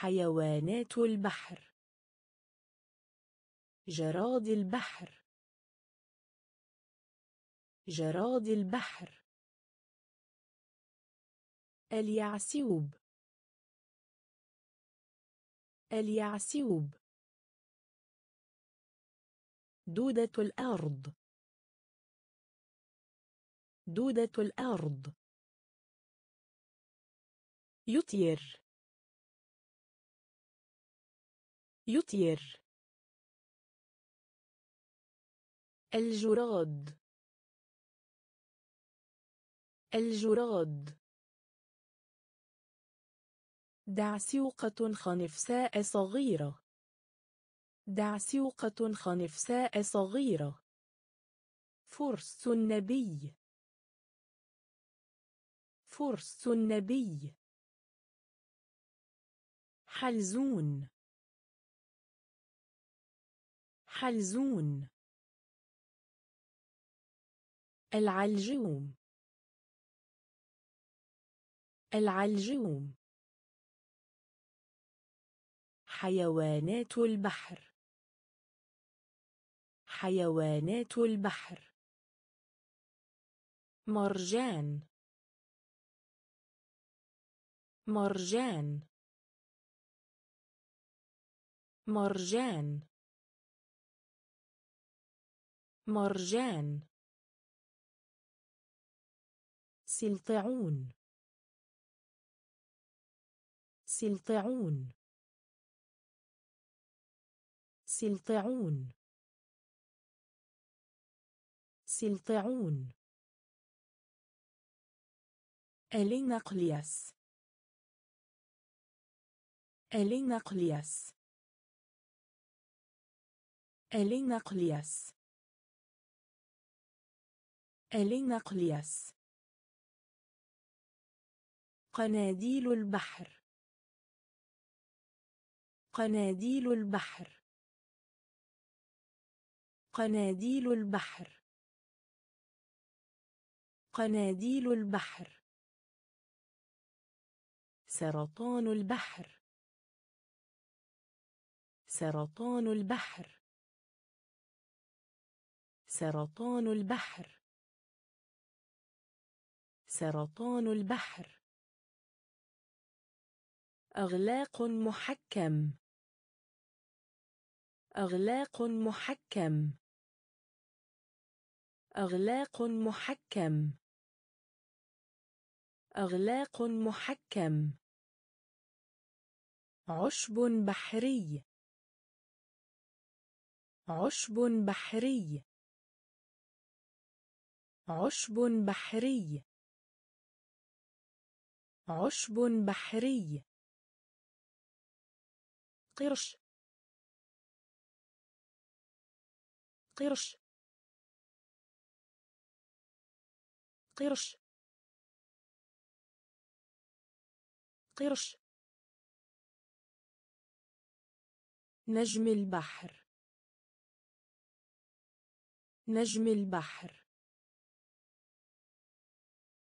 حيوانات البحر جراد البحر جراد البحر اليعسوب اليعسوب دودة الأرض دودة الأرض يطير يطير الجراد الجراد دع سوقة خنفساء صغيرة دع سوقة خنفساء صغيرة فرس النبي فرس النبي حلزون حلزون العلجوم العلجوم حيوانات البحر حيوانات البحر مرجان مرجان مرجان مرجان سلطعون سلطعون سلطعون سلطعون قلياس الين قلياس ألين قلياس قناديل البحر قناديل البحر قناديل البحر قناديل البحر سرطان البحر سرطان البحر سرطان البحر سرطان البحر أغلاق محكم أغلاق محكم أغلاق محكم أغلاق محكم عشب بحري عشب بحري عشب بحري عشب بحري قرش قرش قرش قرش نجم البحر نجم البحر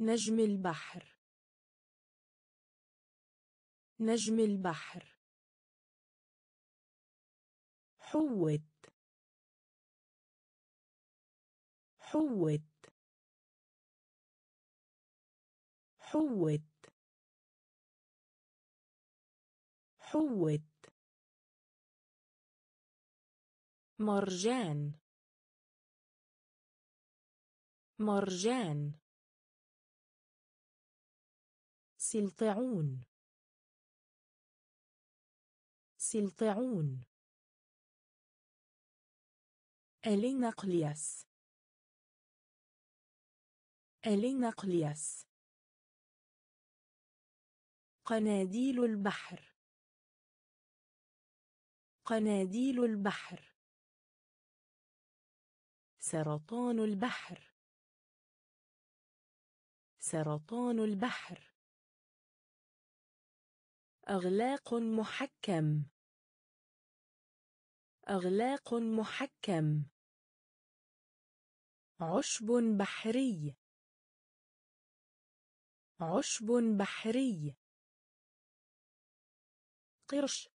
نجم البحر نجم البحر حوت حوت حوت حوت مرجان مرجان سلطعون سلطعون الينقلياس الينقلياس قناديل البحر قناديل البحر سرطان البحر سرطان البحر أغلاق محكم أغلاق محكم عشب بحري عشب بحري قرش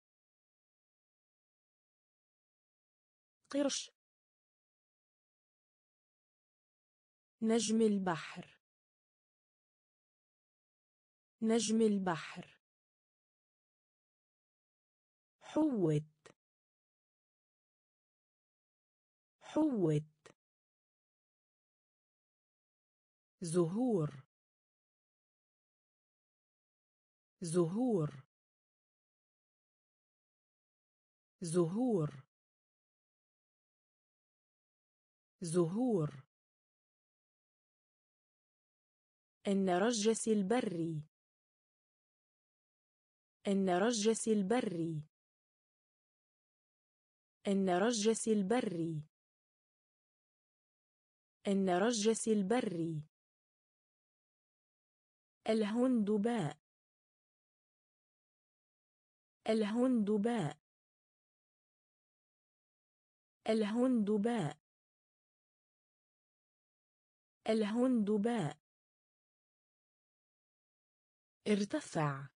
قرش نجم البحر نجم البحر حوت حوت زهور زهور زهور زهور رجس البري رجس البري رجس البري النرجس البري الهندباء الهندباء الهندباء الهندباء ارتفع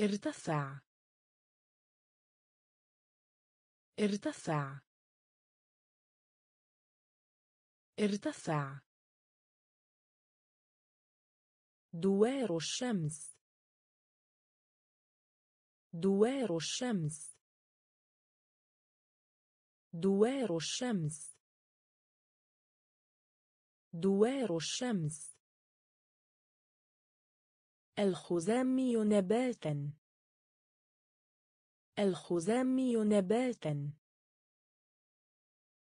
ارتفع ارتفع ارتفع دوار الشمس دوار الشمس دوار الشمس دوار الشمس الخزامي نباتا الخزامي نباتا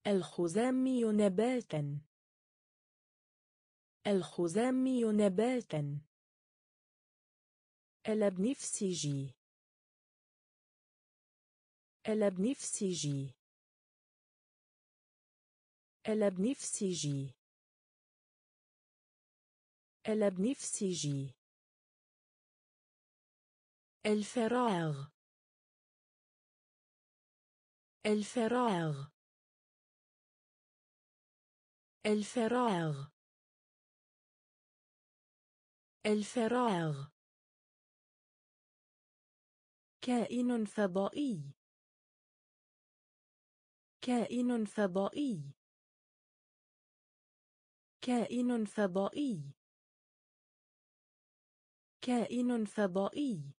الخزامي نباتا الخزامي نباتا الابنفسجي الابنفسجي الابنفسجي الابنفسجي الفراغ الفراغ الفراغ الفراغ كائن فضائي كائن فضائي كائن فضائي كائن فضائي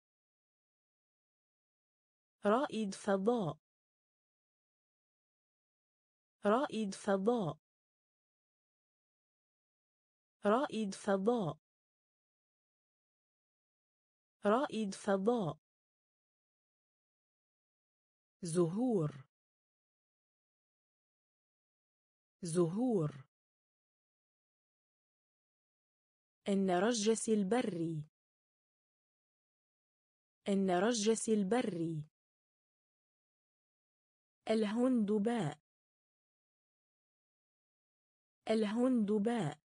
رائد فضاء رائد فضاء رائد فضاء رائد فضاء زهور زهور النرجس البري النرجس البري الهندباء الهندباء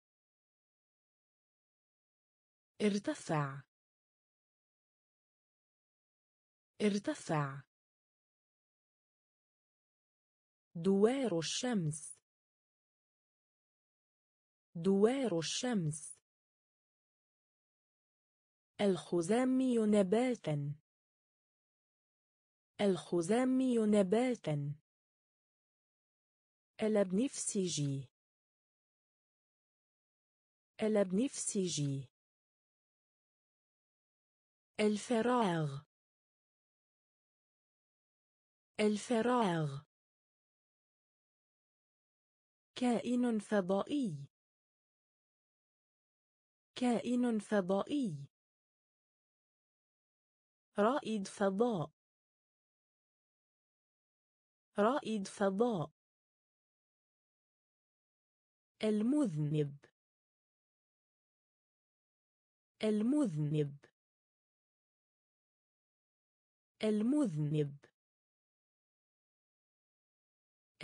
ارتفع ارتفع دوار الشمس دوار الشمس الخزامي نباتا الخزامي نباتا الابنفسجي الابنفسجي الفراغ الفراغ كائن فضائي كائن فضائي رائد فضاء رائد فضاء المذنب المذنب المذنب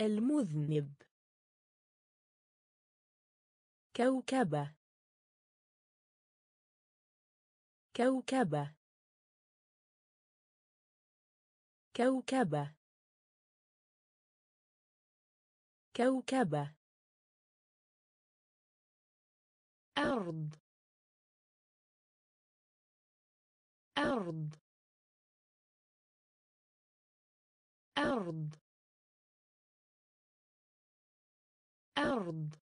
المذنب كوكبة كوكبة كوكبة كوكبة أرض أرض أرض أرض